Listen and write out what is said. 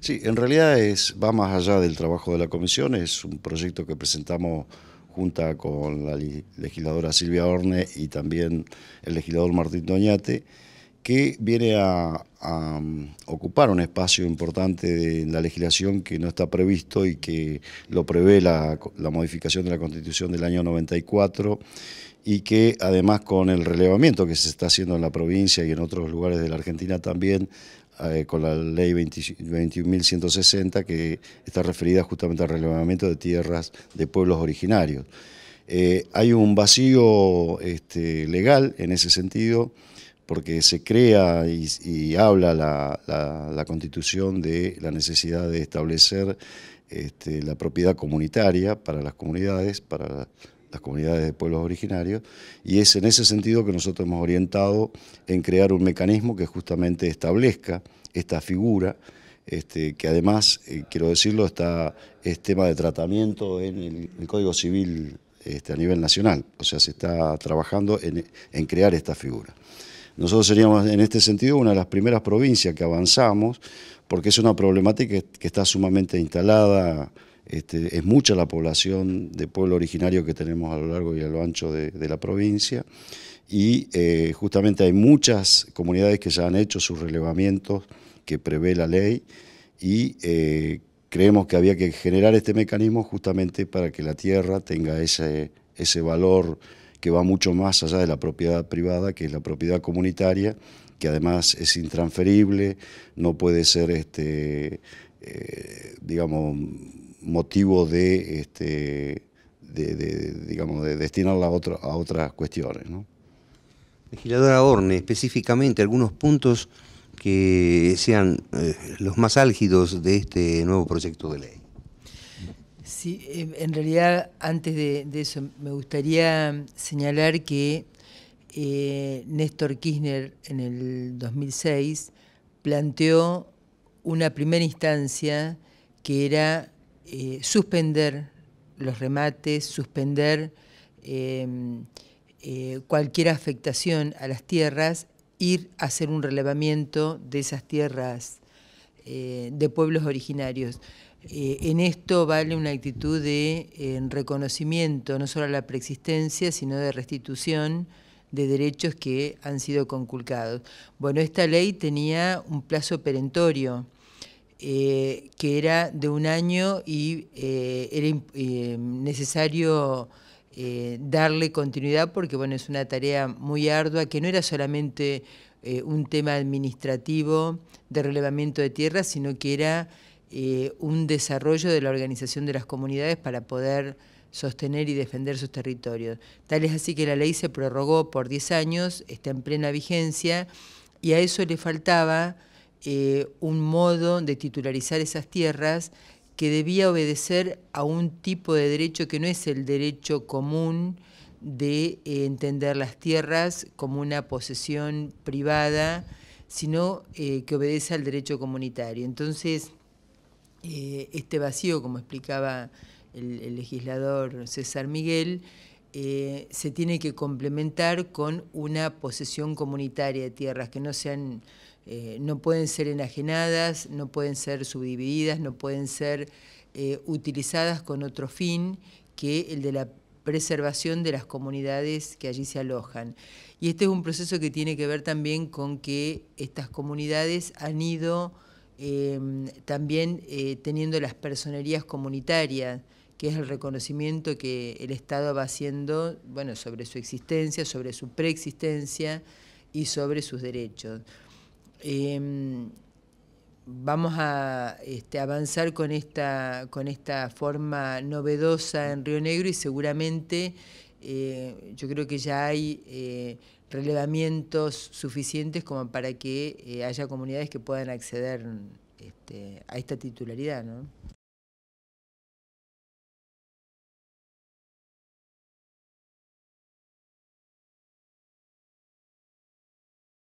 Sí, en realidad es, va más allá del trabajo de la comisión, es un proyecto que presentamos junta con la legisladora Silvia Orne y también el legislador Martín Doñate, que viene a, mm, ocupar un espacio importante en la legislación que no está previsto y que lo prevé la, modificación de la Constitución del año 94 y que además con el relevamiento que se está haciendo en la provincia y en otros lugares de la Argentina también, eh, con la ley 21.160 que está referida justamente al relevamiento de tierras de pueblos originarios. Eh, hay un vacío este, legal en ese sentido porque se crea y, habla la, constitución de la necesidad de establecer este, la propiedad comunitaria para las comunidades, para las comunidades de pueblos originarios, y es en ese sentido que nosotros hemos orientado en crear un mecanismo que justamente establezca esta figura, este, que además, eh, quiero decirlo, está es tema de tratamiento en el, Código Civil este, a nivel nacional, o sea, se está trabajando en crear esta figura. Nosotros seríamos en este sentido una de las primeras provincias que avanzamos, porque es una problemática que está sumamente instalada, este, es mucha la población de pueblo originario que tenemos a lo largo y a lo ancho de, la provincia, y eh, justamente hay muchas comunidades que ya han hecho sus relevamientos que prevé la ley, y eh, creemos que había que generar este mecanismo justamente para que la tierra tenga ese, ese valor que va mucho más allá de la propiedad privada, que es la propiedad comunitaria, que además es intransferible, no puede ser, este, eh, digamos, motivo de, este, digamos, de destinarla a, a otras cuestiones. ¿no? Legisladora Orne, específicamente algunos puntos que sean eh, los más álgidos de este nuevo proyecto de ley. Sí, eh, en realidad antes de, eso me gustaría señalar que eh, Néstor Kirchner en el 2006 planteó una primera instancia que era eh, suspender los remates, suspender em, cualquier afectación a las tierras, ir a hacer un relevamiento de esas tierras de pueblos originarios. Eh, en esto vale una actitud de eh, reconocimiento, no solo a la preexistencia, sino de restitución de derechos que han sido conculcados. Bueno, esta ley tenía un plazo perentorio, eh, que era de un año y era necesario darle continuidad porque bueno, es una tarea muy ardua que no era solamente un tema administrativo de relevamiento de tierras, sino que era eh, un desarrollo de la organización de las comunidades para poder sostener y defender sus territorios. Tal es así que la ley se prorrogó por 10 años, está en plena vigencia y a eso le faltaba eh, un modo de titularizar esas tierras que debía obedecer a un tipo de derecho que no es el derecho común de eh, entender las tierras como una posesión privada, sino que obedece al derecho comunitario. Entonces, eh, este vacío, como explicaba el, legislador César Miguel, eh, se tiene que complementar con una posesión comunitaria de tierras que no sean, eh, no pueden ser enajenadas, no pueden ser subdivididas, no pueden ser utilizadas con otro fin que el de la preservación de las comunidades que allí se alojan. Y este es un proceso que tiene que ver también con que estas comunidades han ido Em, también eh, teniendo las personerías comunitarias, que es el reconocimiento que el Estado va haciendo bueno, sobre su existencia, sobre su preexistencia y sobre sus derechos. Em, vamos a este, avanzar con esta, con esta forma novedosa en Río Negro y seguramente eh, yo creo que ya hay eh, relevamientos suficientes como para que eh, haya comunidades que puedan acceder este, a esta titularidad. ¿no?